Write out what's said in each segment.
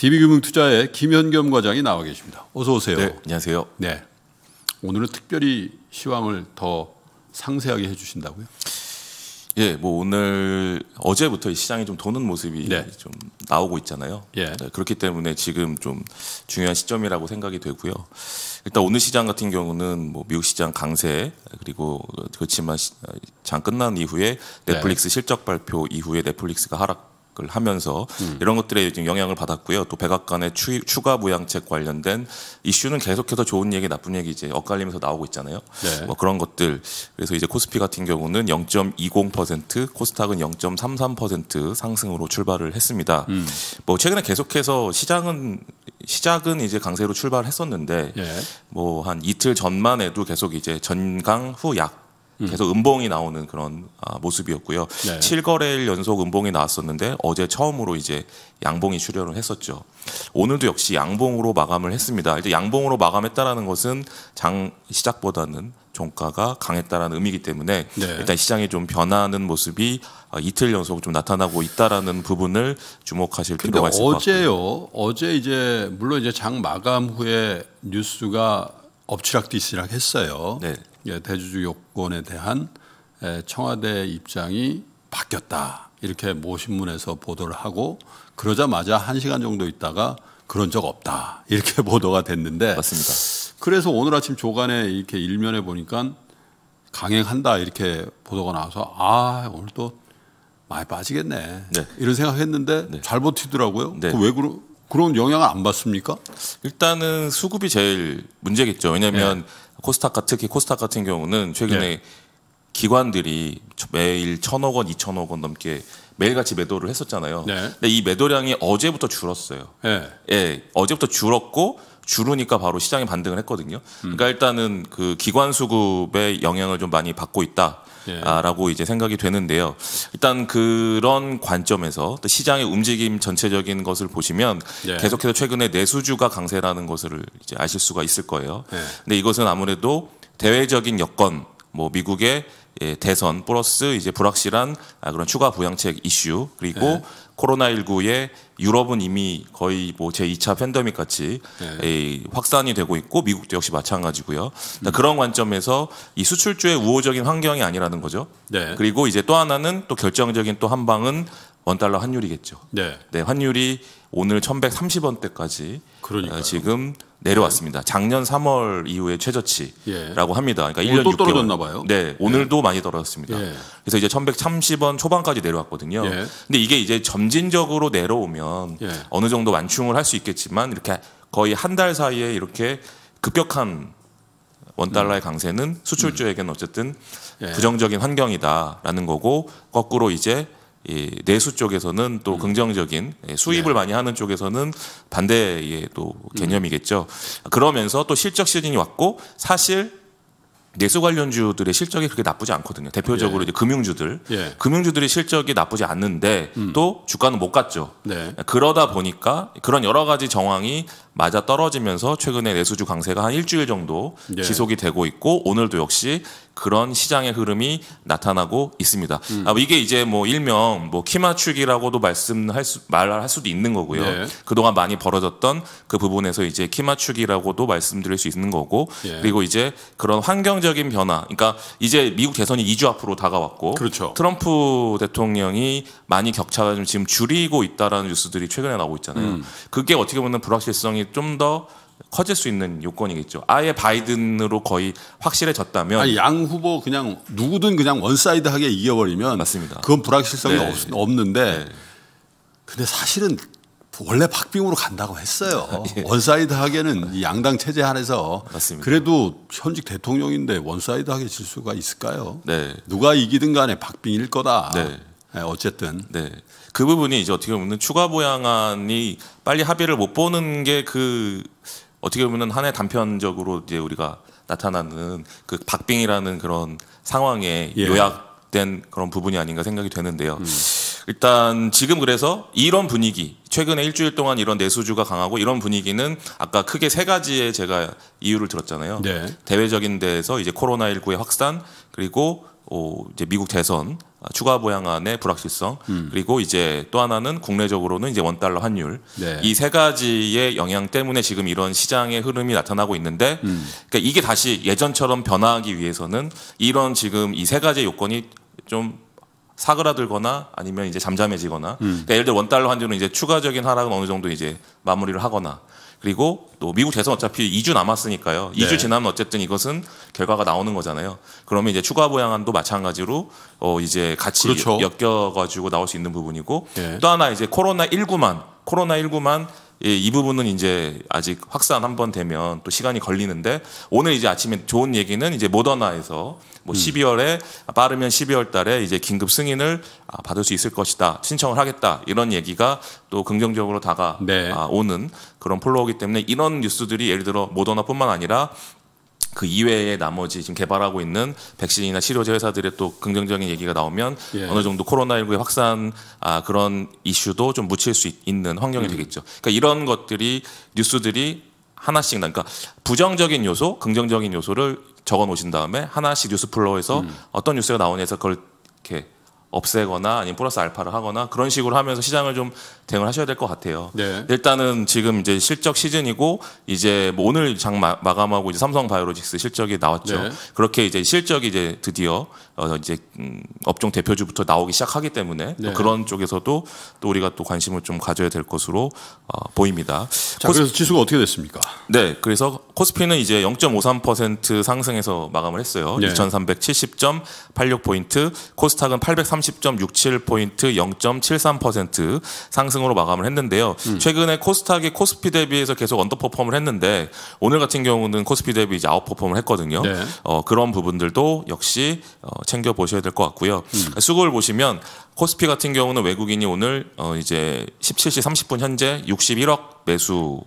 DB금융투자의 김현겸 과장이 나와 계십니다. 어서 오세요. 네, 안녕하세요. 네. 오늘은 특별히 시황을 더 상세하게 해주신다고요? 예, 뭐 오늘 어제부터 시장이 좀 도는 모습이 네. 좀 나오고 있잖아요. 예. 네, 그렇기 때문에 지금 좀 중요한 시점이라고 생각이 되고요. 일단 오늘 시장 같은 경우는 뭐 미국 시장 강세 그리고 그렇지만 아, 장 끝난 이후에 네. 넷플릭스 네. 실적 발표 이후에 넷플릭스가 하락 계약을 하면서 음. 이런 것들에 지금 영향을 받았고요. 또 백악관의 추, 추가 부양책 관련된 이슈는 계속해서 좋은 얘기, 나쁜 얘기 이제 엇갈리면서 나오고 있잖아요. 네. 뭐 그런 것들. 그래서 이제 코스피 같은 경우는 0.20%, 코스닥은 0.33% 상승으로 출발을 했습니다. 음. 뭐 최근에 계속해서 시장은 시작은 이제 강세로 출발했었는데 네. 예. 뭐한 이틀 전만 해도 계속 이제 전강 후약 음. 계속 음봉이 나오는 그런 아, 모습이었고요. 네. 7거래일 연속 음봉이 나왔었는데 어제 처음으로 이제 양봉이 출현을 했었죠. 오늘도 역시 양봉으로 마감을 했습니다. 이제 양봉으로 마감했다라는 것은 장 시작보다는 종가가 강했다라는 의미이기 때문에 네. 일단 시장이 좀 변하는 모습이 아, 이틀 연속 좀 나타나고 있다라는 부분을 주목하실 필요가 있을 것 같아요. 어제요. 어제 이제 물론 이제 장 마감 후에 뉴스가 엎치락뒤치락 했어요. 네. 예, 대주주 요건에 대한 청와대 입장이 바뀌었다. 이렇게 모신문에서 보도를 하고 그러자마자 한 시간 정도 있다가 그런 적 없다. 이렇게 보도가 됐는데 맞습니다. 그래서 오늘 아침 조간에 이렇게 일면에 보니까 강행한다 이렇게 보도가 나와서 아 오늘 또 많이 빠지겠네 네. 이런 생각했는데 네. 잘 버티더라고요. 네. 그왜 그러 그런 영향을 안 받습니까? 일단은 수급이 제일 문제겠죠. 왜냐하면 네. 코스닥 특히 코스닥 같은 경우는 최근에 네. 기관들이 매일 천억 원, 이천억 원 넘게 매일같이 매도를 했었잖아요. 네. 근데 이 매도량이 어제부터 줄었어요. 네. 예, 어제부터 줄었고 줄으니까 바로 시장이 반등을 했거든요. 그러니까 일단은 그 기관 수급의 영향을 좀 많이 받고 있다. 예. 라고 이제 생각이 되는데요. 일단 그런 관점에서 또 시장의 움직임 전체적인 것을 보시면 예. 계속해서 최근에 내수주가 강세라는 것을 이제 아실 수가 있을 거예요. 예. 근데 이것은 아무래도 대외적인 여건, 뭐 미국의 예, 대선 플러스 이제 불확실한 아, 그런 추가 부양책 이슈 그리고 예. 코로나19에 유럽은 이미 거의 뭐 제2차 팬데믹 같이 네. 확산이 되고 있고 미국도 역시 마찬가지고요. 그 음. 그런 관점에서 이 수출주의 우호적인 환경이 아니라는 거죠. 네. 그리고 이제 또 하나는 또 결정적인 또 한 방은 원달러 환율이겠죠. 네. 네, 환율이 오늘 1130원대까지 그러니까요. 어, 지금 내려왔습니다. 작년 3월 이후에 최저치라고 예. 합니다. 그러니까 1년 또개월 떨어졌나 봐요. 네, 예. 오늘도 예. 많이 떨어졌습니다. 예. 그래서 이제 1130원 초반까지 내려왔거든요. 예. 근데 이게 이제 점진적으로 내려오면 예. 어느 정도 완충을 할 수 있겠지만 이렇게 거의 한 달 사이에 이렇게 급격한 원달러의 음. 강세는 수출주에게는 음. 어쨌든 부정적인 환경이다라는 거고 거꾸로 이제 이 내수 쪽에서는 또 음. 긍정적인 예, 수입을 네. 많이 하는 쪽에서는 반대의 또 음. 개념이겠죠. 음. 그러면서 또 실적 시즌이 왔고 사실 내수 관련주들의 실적이 그렇게 나쁘지 않거든요. 대표적으로 예. 이제 금융주들, 예. 금융주들의 실적이 나쁘지 않는데 음. 또 주가는 못 갔죠. 네. 그러다 보니까 그런 여러 가지 정황이 맞아 떨어지면서 최근에 내수주 강세가 한 일주일 정도 예. 지속이 되고 있고 오늘도 역시 그런 시장의 흐름이 나타나고 있습니다. 음. 아, 이게 이제 뭐 일명 뭐 키마축이라고도 말씀할 수, 말할 수도 있는 거고요. 네. 그동안 많이 벌어졌던 그 부분에서 이제 키마축이라고도 말씀드릴 수 있는 거고 네. 그리고 이제 그런 환경적인 변화 그러니까 이제 미국 대선이 2주 앞으로 다가왔고 그렇죠. 트럼프 대통령이 많이 격차가 좀 지금 줄이고 있다라는 뉴스들이 최근에 나오고 있잖아요. 음. 그게 어떻게 보면 불확실성이 좀더 커질 수 있는 요건이겠죠. 아예 바이든으로 거의 확실해졌다면 아니, 양 후보 그냥 누구든 그냥 원사이드하게 이겨버리면 맞습니다. 그건 불확실성이 네. 없, 는데 네. 근데 사실은 원래 박빙으로 간다고 했어요. 예. 원사이드하게는 네. 이 양당 체제 안에서 맞습니다. 그래도 현직 대통령인데 원사이드하게 질 수가 있을까요? 네. 누가 이기든 간에 박빙일 거다. 네, 네 어쨌든 네. 그 부분이 이제 어떻게 보면 추가 보양안이 빨리 합의를 못 보는 게그 어떻게 보면 한 해 단편적으로 이제 우리가 나타나는 그 박빙이라는 그런 상황에 예. 요약된 그런 부분이 아닌가 생각이 되는데요. 음. 일단 지금 그래서 이런 분위기 최근에 일주일 동안 이런 내수주가 강하고 이런 분위기는 아까 크게 세 가지의 제가 이유를 들었잖아요. 네. 대외적인 데에서 이제 코로나19의 확산 그리고 오, 이제 미국 대선 아, 추가 보양안의 불확실성 음. 그리고 이제 또 하나는 국내적으로는 이제 원 달러 환율 네. 이세 가지의 영향 때문에 지금 이런 시장의 흐름이 나타나고 있는데 음. 그러니까 이게 다시 예전처럼 변화하기 위해서는 이런 지금 이 세 가지의 요건이 좀 사그라들거나 아니면 이제 잠잠해지거나 음. 그러니까 예를 들어 원 달러 환율은 이제 추가적인 하락은 어느 정도 이제 마무리를 하거나 그리고 또 미국 대선 어차피 2주 남았으니까요. 2주 네. 지나면 어쨌든 이것은 결과가 나오는 거잖아요. 그러면 이제 추가 보양안도 마찬가지로 어 이제 같이 그렇죠. 엮여 가지고 나올 수 있는 부분이고 네. 또 하나 이제 코로나 19만 코로나 19만 예, 이 부분은 이제 아직 확산 한 번 되면 또 시간이 걸리는데 오늘 이제 아침에 좋은 얘기는 이제 모더나에서 뭐 12월에 음. 빠르면 12월 달에 이제 긴급 승인을 아, 받을 수 있을 것이다. 신청을 하겠다. 이런 얘기가 또 긍정적으로 다가오는 네. 아, 그런 폴로우기 때문에 이런 뉴스들이 예를 들어 모더나뿐만 아니라 그 이외에 나머지 지금 개발하고 있는 백신이나 치료제 회사들의 또 긍정적인 얘기가 나오면 예. 어느 정도 코로나19의 확산 아, 그런 이슈도 좀 묻힐 수 있, 는 환경이 음. 되겠죠. 그러니까 이런 것들이 뉴스들이 하나씩 그러니까 부정적인 요소, 긍정적인 요소를 적어 놓으신 다음에 하나씩 뉴스 플로어에서 음. 어떤 뉴스가 나오냐해서 그걸 이렇게 없애거나 아니면 플러스 알파를 하거나 그런 식으로 하면서 시장을 좀 대응을 하셔야 될 것 같아요. 네. 일단은 지금 이제 실적 시즌이고 이제 뭐 오늘 장 마, 감하고 이제 삼성 바이오로직스 실적이 나왔죠. 네. 그렇게 이제 실적이 이제 드디어 어 이제 음 업종 대표주부터 나오기 시작하기 때문에 네. 그런 쪽에서도 또 우리가 또 관심을 좀 가져야 될 것으로 어 보입니다. 자, 그래서 지수가 어떻게 됐습니까? 네, 그래서 코스피는 이제 0.53% 상승해서 마감을 했어요. 네. 2370.86포인트, 코스닥은 830.67포인트 0.73% 상승으로 마감을 했는데요. 음. 최근에 코스닥이 코스피 대비해서 계속 언더퍼폼을 했는데 오늘 같은 경우는 코스피 대비 이제 아웃퍼폼을 했거든요. 네. 어, 그런 부분들도 역시 어, 챙겨 보셔야 될 것 같고요. 음. 수급을 보시면 코스피 같은 경우는 외국인이 오늘 어, 이제 17시 30분 현재 61억 매수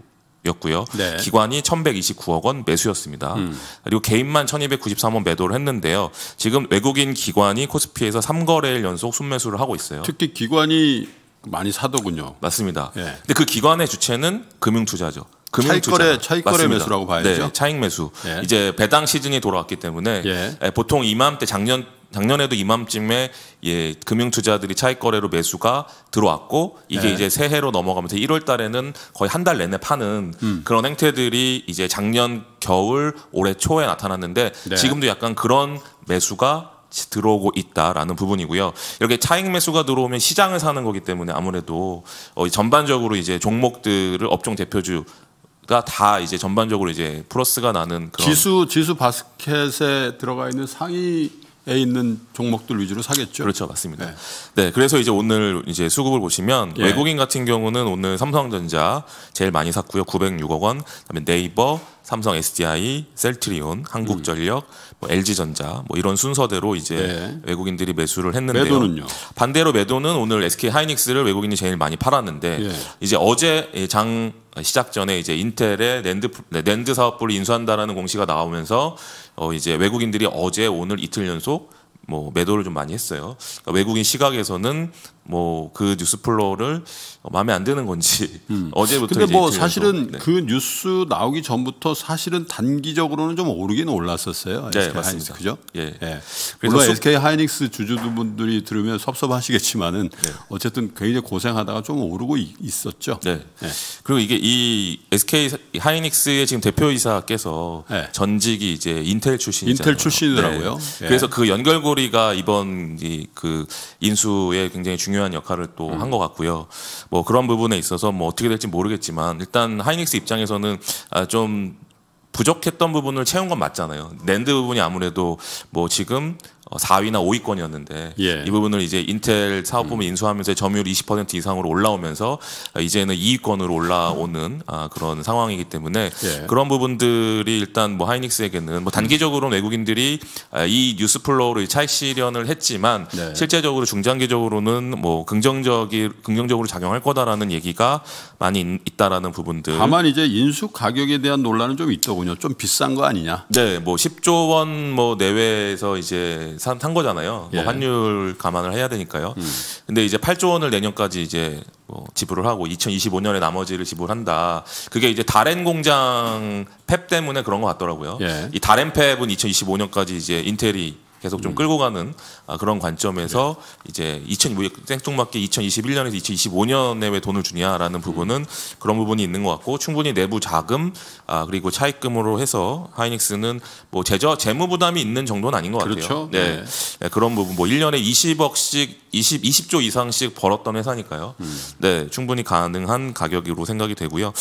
였고요. 네. 기관이 1,129억 원 매수였습니다. 음. 그리고 개인만 1,293원 매도를 했는데요. 지금 외국인 기관이 코스피에서 3거래일 연속 순매수를 하고 있어요. 특히 기관이 많이 사더군요. 맞습니다. 예. 근데 그 기관의 주체는 금융투자죠. 금융투자. 차익거래, 매수라고 봐야죠. 네, 차익 매수. 예. 이제 배당 시즌이 돌아왔기 때문에 예. 예 보통 이맘때 작년 작년에도 이맘쯤에 예, 금융 투자들이 차익 거래로 매수가 들어왔고 이게 네. 이제 새해로 넘어가면서 1월 달에는 거의 한 달 내내 파는 음. 그런 행태들이 이제 작년 겨울 올해 초에 나타났는데 네. 지금도 약간 그런 매수가 들어오고 있다라는 부분이고요. 이렇게 차익 매수가 들어오면 시장을 사는 거기 때문에 아무래도 어, 전반적으로 이제 종목들을 업종 대표주 가다 이제 전반적으로 이제 플러스가 나는 그런 지수 지수 바스켓에 들어가 있는 상위 에 있는 종목들 위주로 사겠죠. 그렇죠, 맞습니다. 네. 네, 그래서 이제 오늘 이제 수급을 보시면 예. 외국인 같은 경우는 오늘 삼성전자 제일 많이 샀고요, 906억 원. 그다음에 네이버, 삼성 SDI, 셀트리온, 한국전력, 음. 뭐 LG전자 뭐 이런 순서대로 이제 네. 외국인들이 매수를 했는데요. 매도는요? 반대로 매도는 오늘 SK 하이닉스를 외국인이 제일 많이 팔았는데 예. 이제 어제 장 시작 전에 이제 인텔의 랜드 네, 랜드 사업부를 인수한다라는 공시가 나오면서 어 이제 외국인들이 어제 오늘 이틀 연속 뭐 매도를 좀 많이 했어요. 그러니까 외국인 시각에서는 뭐그 뉴스 플로를 마음에 안 드는 건지 음. 어제부터 근데 뭐 사실은 네. 그 뉴스 나오기 전부터 사실은 단기적으로는 좀 오르긴 올랐었어요. 네, SK 하이닉스 맞습니다. 그죠? 예. 예. 물론 SK 하이닉스 주주분들이 들으면 섭섭하시겠지만은 네. 어쨌든 굉장히 고생하다가 좀 오르고 있었죠. 네. 네. 그리고 이게 이 SK 하이닉스의 지금 대표이사께서 예. 전직이 이제 인텔 출신 인텔 출신이더라고요. 네. 그래서 그 연결고리가 이번 이그 인수에 굉장히 중요 중요한 역할을 또 한것 음. 같고요. 뭐 그런 부분에 있어서 뭐 어떻게 될지 모르겠지만 일단 하이닉스 입장에서는 아, 좀 부족했던 부분을 채운 건 맞잖아요. 랜드 부분이 아무래도 뭐 지금 4위나 어, 5위권이었는데 예. 이 부분을 이제 인텔 사업부문 음. 인수하면서 점유율 20% 이상으로 올라오면서 어, 이제는 2위권으로 올라오는 아, 그런 상황이기 때문에 예. 그런 부분들이 일단 뭐 하이닉스에게는 뭐 단기적으로는 외국인들이 아, 이 뉴스 플로우로 차익 실현을 했지만 네. 실제적으로 중장기적으로는 뭐 긍정적이 긍정적으로 작용할 거다라는 얘기가 많이 있다라는 부분들. 다만 이제 인수 가격에 대한 논란은 좀 있더군요. 좀 비싼 거 아니냐? 네, 뭐 10조 원 뭐 내외에서 이제 산, 산 거잖아요. 뭐 예. 뭐 환율 감안을 해야 되니까요. 음. 근데 이제 8조 원을 내년까지 이제 뭐 지불을 하고 2025년에 나머지를 지불한다. 그게 이제 다렌 공장 펩 때문에 그런 것 같더라고요. 예. 이 다렌 펩은 2025년까지 이제 인텔이 계속 좀 음. 끌고 가는 아, 그런 관점에서 네. 이제 2000 생뚱맞게 2021년에서 2025년에 왜 돈을 주냐라는 음. 부분은 그런 부분이 있는 것 같고 충분히 내부 자금 아, 그리고 차입금으로 해서 하이닉스는 뭐 재저 재무 부담이 있는 정도는 아닌 것 같아요. 그렇죠. 네. 네. 네. 그런 부분 뭐 1년에 20억씩 20 20조 이상씩 벌었던 회사니까요. 음. 네, 충분히 가능한 가격으로 생각이 되고요.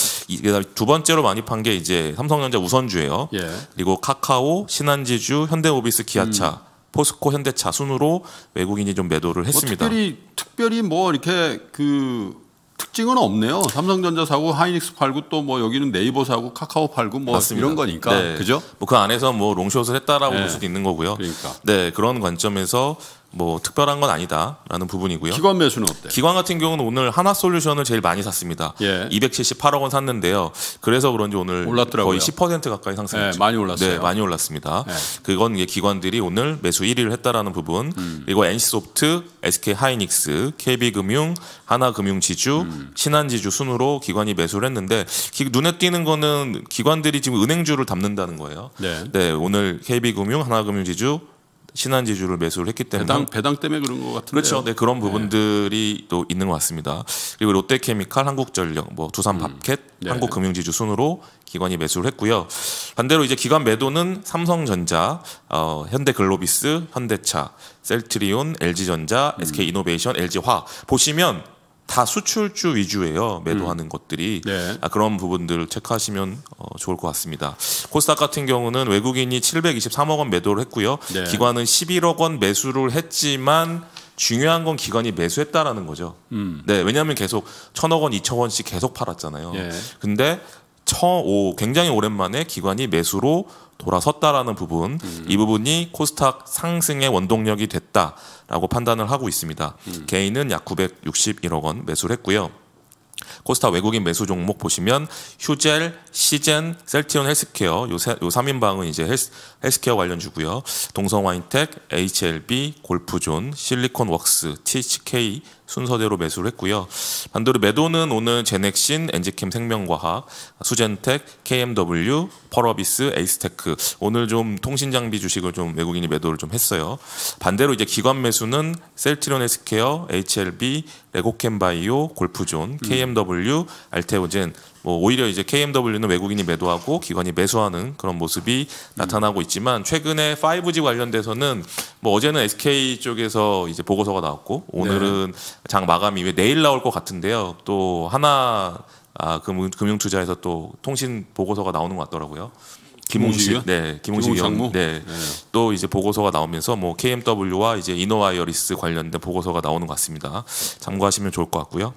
두 번째로 많이 판 게 이제 삼성전자 우선주예요. 예. 그리고 카카오, 신한지주, 현대오비스, 기아차 음. 포스코 현대차 순으로 외국인이 좀 매도를 뭐 했습니다. 뭐 특별히 특별히 뭐 이렇게 그 특징은 없네요. 삼성전자 사고, 하이닉스 팔고 또 뭐 여기는 네이버 사고, 카카오 팔고 뭐 맞습니다. 이런 거니까 네. 그죠? 뭐 그 안에서 뭐 롱숏을 했다라고 네. 볼 수도 있는 거고요. 그러니까. 네 그런 관점에서 뭐 특별한 건 아니다라는 부분이고요. 기관 매수는 어때? 기관 같은 경우는 오늘 하나 솔루션을 제일 많이 샀습니다. 예. 278억 원 샀는데요. 그래서 그런지 오늘 올랐더라고요. 거의 10% 가까이 상승했죠. 예, 많이 올랐어요. 네, 많이 올랐습니다. 예. 그건 이제 기관들이 오늘 매수 1위를 했다라는 부분. 음. 그리고 NC소프트, SK하이닉스, KB금융, 하나금융지주, 음. 신한지주 순으로 기관이 매수를 했는데 기, 눈에 띄는 거는 기관들이 지금 은행주를 담는다는 거예요. 네, 네 오늘 KB금융, 하나금융지주 신한제주를 매수를 했기 때문에 배당, 배당 때문에 그런 것 같은데 그렇죠. 네 그런 네. 부분들이 네. 또 있는 것 같습니다. 그리고 롯데케미칼, 한국전력, 뭐 두산밥켓, 음. 네. 한국금융지주 순으로 기관이 매수를 했고요. 반대로 이제 기관 매도는 삼성전자, 어, 현대글로비스, 현대차, 셀트리온, LG전자, SK이노베이션, 음. LG화 보시면 다 수출주 위주예요 매도하는 음. 것들이 네. 아, 그런 부분들을 체크하시면 어, 좋을 것 같습니다 코스닥 같은 경우는 외국인이 723억 원 매도를 했고요 네. 기관은 11억 원 매수를 했지만 중요한 건 기관이 매수했다라는 거죠. 음. 네, 왜냐하면 계속 천억 원, 이천 원씩 계속 팔았잖아요. 예. 근데 처오 굉장히 오랜만에 기관이 매수로 돌아섰다라는 부분 음. 이 부분이 코스닥 상승의 원동력이 됐다라고 판단을 하고 있습니다. 음. 개인은 약 961억 원 매수를 했고요. 코스닥 외국인 매수 종목 보시면 휴젤, 시젠, 셀티온 헬스케어 요, 세, 요 3인방은 이제 헬스, 헬스케어 관련주고요. 동성와인텍, HLB, 골프존, 실리콘웍스, THK 순서대로 매수를 했고요. 반대로 매도는 오늘 제넥신, 엔지캠 생명과학, 수젠텍, KMW, 펄어비스, 에이스테크 오늘 좀 통신장비 주식을 좀 외국인이 매도를 좀 했어요. 반대로 이제 기관 매수는 셀트리온 헬스케어, HLB, 레고캠바이오, 골프존, KMW, 알테오젠 뭐 오히려 이제 KMW는 외국인이 매도하고 기관이 매수하는 그런 모습이 나타나고 있지만 최근에 5G 관련돼서는 뭐 어제는 SK 쪽에서 이제 보고서가 나왔고 오늘은 네. 장 마감이 후에 내일 나올 것 같은데요. 또 하나 아, 금융, 투자에서또 통신 보고서가 나오는 것 같더라고요. 김홍식 네, 김홍식 위원, 네. 네, 또 이제 보고서가 나오면서 뭐 KMW와 이제 이노와이어리스 관련된 보고서가 나오는 것 같습니다. 참고하시면 좋을 것 같고요.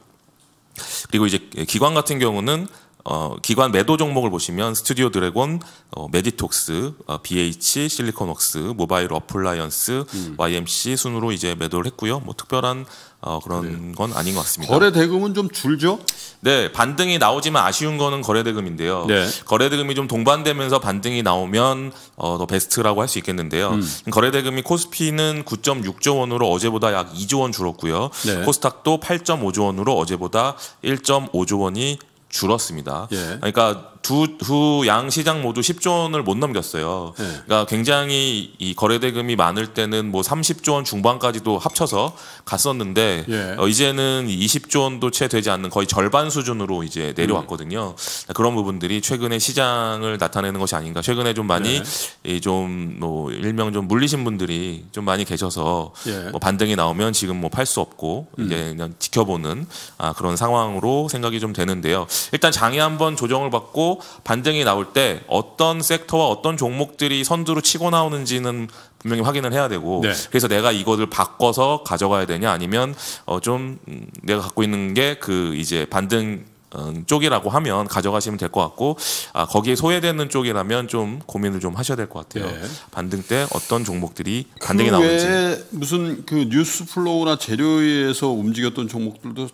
그리고 이제 기관 같은 경우는 어, 기관 매도 종목을 보시면 스튜디오 드래곤, 어, 메디톡스, 어, BH, 실리콘웍스, 모바일 어플라이언스, 음. YMC 순으로 이제 매도를 했고요. 뭐 특별한 어, 그런 네. 건 아닌 것 같습니다. 거래 대금은 좀 줄죠? 네, 반등이 나오지만 아쉬운 거는 거래 대금인데요. 네. 거래 대금이 좀 동반되면서 반등이 나오면 어, 더 베스트라고 할 수 있겠는데요. 음. 거래 대금이 코스피는 9.6조 원으로 어제보다 약 2조 원 줄었고요. 네. 코스닥도 8.5조 원으로 어제보다 1.5조 원이 줄었습니다. 예. 그러니까 두양 시장 모두 10조 원을 못 넘겼어요. 네. 그러니까 굉장히 이 거래 대금이 많을 때는 뭐 30조 원 중반까지도 합쳐서 갔었는데 예. 어, 이제는 20조 원도 채 되지 않는 거의 절반 수준으로 이제 내려왔거든요. 음. 그런 부분들이 최근에 시장을 나타내는 것이 아닌가. 최근에 좀 많이 예. 네. 좀뭐 일명 좀 물리신 분들이 좀 많이 계셔서 예. 뭐 반등이 나오면 지금 뭐 팔 수 없고 음. 이제 그냥 지켜보는 아, 그런 상황으로 생각이 좀 되는데요. 일단 장이 한번 조정을 받고 반등이 나올 때 어떤 섹터와 어떤 종목들이 선두로 치고 나오는지는 분명히 확인을 해야 되고 네. 그래서 내가 이것을 바꿔서 가져가야 되냐 아니면 어좀 내가 갖고 있는 게 그 이제 반등 어, 쪽이라고 하면 가져가시면 될 것 같고 아, 거기에 소외되는 쪽이라면 좀 고민을 좀 하셔야 될 것 같아요. 네. 반등 때 어떤 종목들이 반등이 그 나오는지 무슨 그 뉴스 플로우나 재료에서 움직였던 종목들도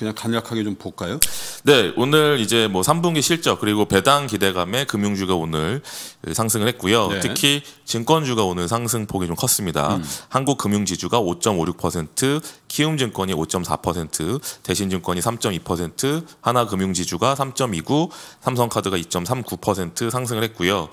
그냥 간략하게 좀 볼까요? 네, 오늘 이제 뭐 3분기 실적 그리고 배당 기대감에 금융주가 오늘 상승을 했고요. 네. 특히 증권주가 오늘 상승폭이 좀 컸습니다. 음. 한국금융지주가 5.56%, 키움증권이 5.4%, 대신증권이 3.2%, 하나금융지주가 3.29, 삼성카드가 2.39% 상승을 했고요.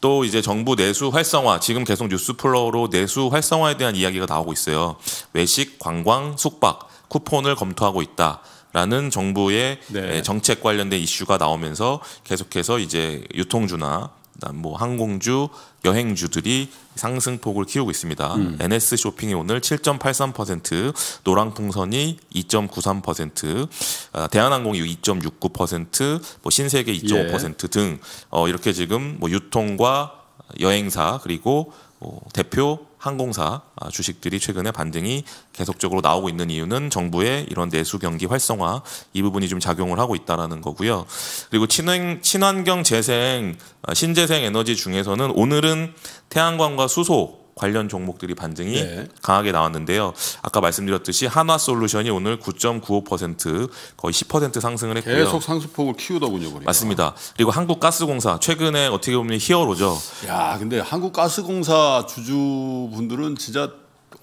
또 이제 정부 내수 활성화, 지금 계속 뉴스플로우로 내수 활성화에 대한 이야기가 나오고 있어요. 외식, 관광, 숙박 쿠폰을 검토하고 있다. 라는 정부의 네. 예, 정책 관련된 이슈가 나오면서 계속해서 이제 유통주나 뭐 항공주, 여행주들이 상승폭을 키우고 있습니다. 음. NS 쇼핑이 오늘 7.83%, 노랑풍선이 2.93%, 아, 대한항공이 2.69%, 뭐 신세계 2.5%등 예. 어, 이렇게 지금 뭐 유통과 여행사 그리고 뭐 대표 항공사 아, 주식들이 최근에 반등이 계속적으로 나오고 있는 이유는 정부의 이런 내수 경기 활성화 이 부분이 좀 작용을 하고 있다라는 거고요. 그리고 친환, 친환경 재생, 아, 신재생 에너지 중에서는 오늘은 태양광과 수소 관련 종목들이 반등이 네. 강하게 나왔는데요. 아까 말씀드렸듯이 한화솔루션이 오늘 9.95% 거의 10% 상승을 했고요. 계속 상승폭을 키우더군요. 보니까. 맞습니다. 그리고 한국가스공사 최근에 어떻게 보면 히어로죠. 야, 근데 한국가스공사 주주분들은 진짜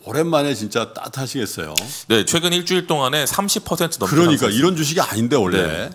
오랜만에 진짜 따뜻하시겠어요. 네, 최근 일주일 동안에 30% 넘게 그러니까 상승. 이런 주식이 아닌데 원래. 네.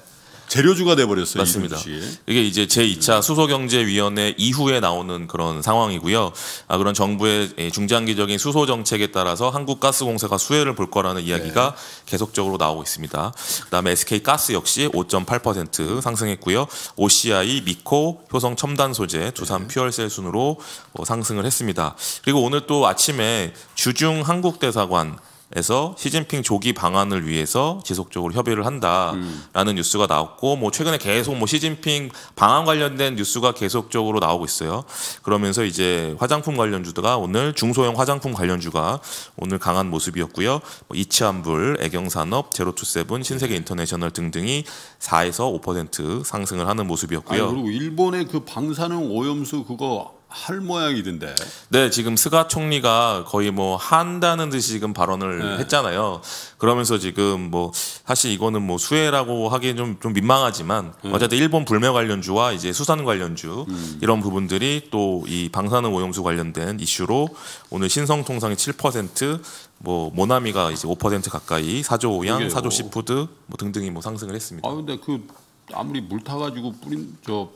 재료주가 돼버렸어요. 맞습니다. 이게 이제 제 2차 수소경제위원회 이후에 나오는 그런 상황이고요. 아, 그런 정부의 중장기적인 수소 정책에 따라서 한국가스공사가 수혜를 볼 거라는 이야기가 네. 계속적으로 나오고 있습니다. 그다음에 SK가스 역시 5.8% 상승했고요. OCI, 미코, 효성 첨단 소재, 두산 퓨얼셀 네. 순으로 어, 상승을 했습니다. 그리고 오늘 또 아침에 주중 한국대사관 에서 시진핑 조기 방안을 위해서 지속적으로 협의를 한다라는 음. 뉴스가 나왔고 뭐 최근에 계속 뭐 시진핑 방안 관련된 뉴스가 계속적으로 나오고 있어요. 그러면서 이제 화장품 관련주가 오늘 중소형 화장품 관련주가 오늘 강한 모습이었고요. 뭐이치안불 애경산업, 제로투세븐, 신세계인터내셔널 등등이 4에서 5% 상승을 하는 모습이었고요. 아니, 그리고 일본의 그 방사능 오염수 그거 할 모양이던데. 네, 지금 스가 총리가 거의 뭐 한다는 듯이 지금 발언을 네. 했잖아요. 그러면서 지금 뭐 사실 이거는 뭐 수혜라고 하기엔 좀, 좀 민망하지만 음. 어쨌든 일본 불매 관련주와 이제 수산 관련주 음. 이런 부분들이 또 이 방사능 오염수 관련된 이슈로 오늘 신성통상이 7%, 뭐 모나미가 이제 5% 가까이 사조오양, 사조시푸드 뭐 등등이 뭐 상승을 했습니다. 아 근데 그 아무리 물 타가지고 뿌린 저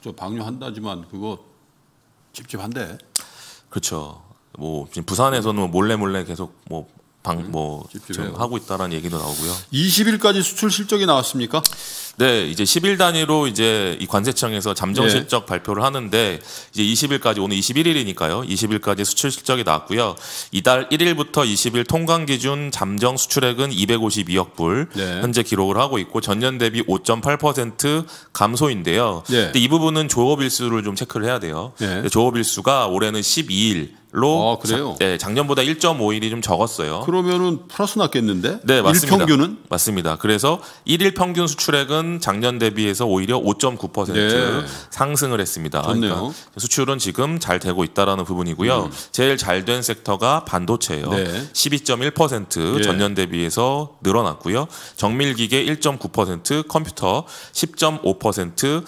저 방류한다지만 그거 찝찝한데. 그렇죠. 뭐 지금 부산에서는 뭐 몰래 몰래 계속 뭐 방뭐 음, 뭐 하고 있다라는 얘기도 나오고요. 20일까지 수출 실적이 나왔습니까? 네, 이제 10일 단위로 이제 이 관세청에서 잠정 실적 예. 네. 발표를 하는데 이제 20일까지 오늘 21일이니까요. 20일까지 수출 실적이 나왔고요. 이달 1일부터 20일 통관 기준 잠정 수출액은 252억 불 예. 현재 기록을 하고 있고 전년 대비 5.8% 감소인데요. 예. 근데 이 부분은 조업 일수를 좀 체크를 해야 돼요. 조업 일수가 올해는 12일 로 아, 그래요? 자, 네, 작년보다 1.5일이 좀 적었어요. 그러면은 플러스 났겠는데? 네, 맞습니다. 일 평균은? 맞습니다. 그래서 1일 평균 수출액은 수출은 작년 대비해서 오히려 5.9% 네. 상승을 했습니다. 그러니까 좋네요. 그러니까 수출은 지금 잘 되고 있다는 부분이고요. 음. 제일 잘 된 섹터가 반도체예요. 네. 12.1% 예. 전년 대비해서 늘어났고요. 정밀기계 1.9%, 컴퓨터 10.5%,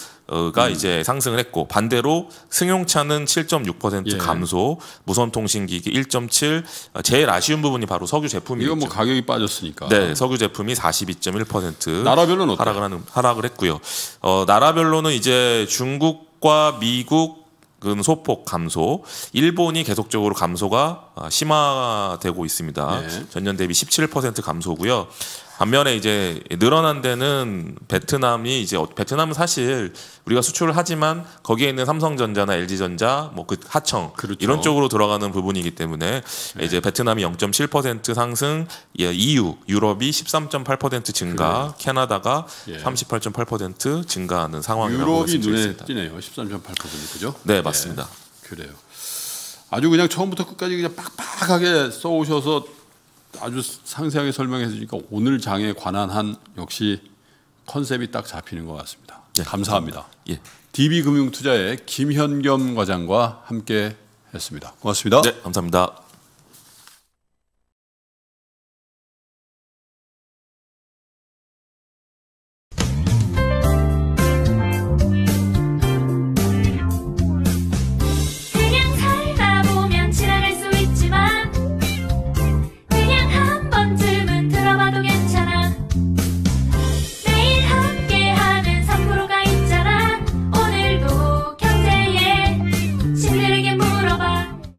가 음. 이제 상승을 했고 반대로 승용차는 7.6% 예. 감소, 무선통신기기 1.7. 어, 제일 아쉬운 부분이 바로 석유 제품이죠. 이건 뭐 가격이 빠졌으니까. 네, 석유 제품이 42.1% 나라별로는 하락을 하는 하락을 했고요. 어, 나라별로는 이제 중국과 미국 은 소폭 감소, 일본이 계속적으로 감소가 아, 심화되고 있습니다. 예. 전년 대비 17% 감소고요. 반면에 이제 늘어난 데는 베트남이 이제 어, 베트남은 사실 우리가 수출을 하지만 거기에 있는 삼성전자나 LG전자 뭐 그 하청 그렇죠. 이런 쪽으로 들어가는 부분이기 때문에 네. 이제 베트남이 0.7% 상승, EU 예, 유럽이 13.8% 증가, 그래. 캐나다가 예. 38.8% 증가하는 상황이라고 유럽이 눈에 띄네요. 13.8% 그죠? 네 맞습니다. 예. 그래요. 아주 그냥 처음부터 끝까지 그냥 빡빡하게 써오셔서 아주 상세하게 설명해 주니까 오늘 장에 관한 한 역시 컨셉이 딱 잡히는 것 같습니다. 네, 감사합니다. 예. DB금융투자의 김현겸 과장과 함께 했습니다. 고맙습니다. 네, 감사합니다.